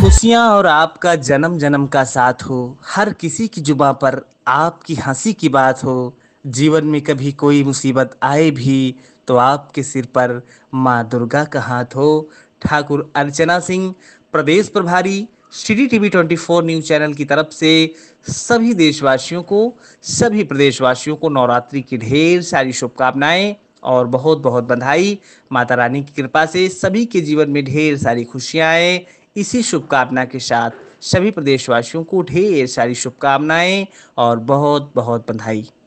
खुशियाँ और आपका जन्म जन्म का साथ हो हर किसी की जुबा पर आपकी हंसी की बात हो जीवन में कभी कोई मुसीबत आए भी तो आपके सिर पर माँ दुर्गा का हाथ हो ठाकुर अर्चना सिंह प्रदेश प्रभारी सिटी टीवी 24 न्यूज चैनल की तरफ से सभी देशवासियों को सभी प्रदेशवासियों को नवरात्रि की ढेर सारी शुभकामनाएं और बहुत बहुत बधाई माता रानी की कृपा से सभी के जीवन में ढेर सारी खुशियाँ आए इसी शुभकामना के साथ सभी प्रदेशवासियों को ढेर सारी शुभकामनाएं और बहुत बहुत बधाई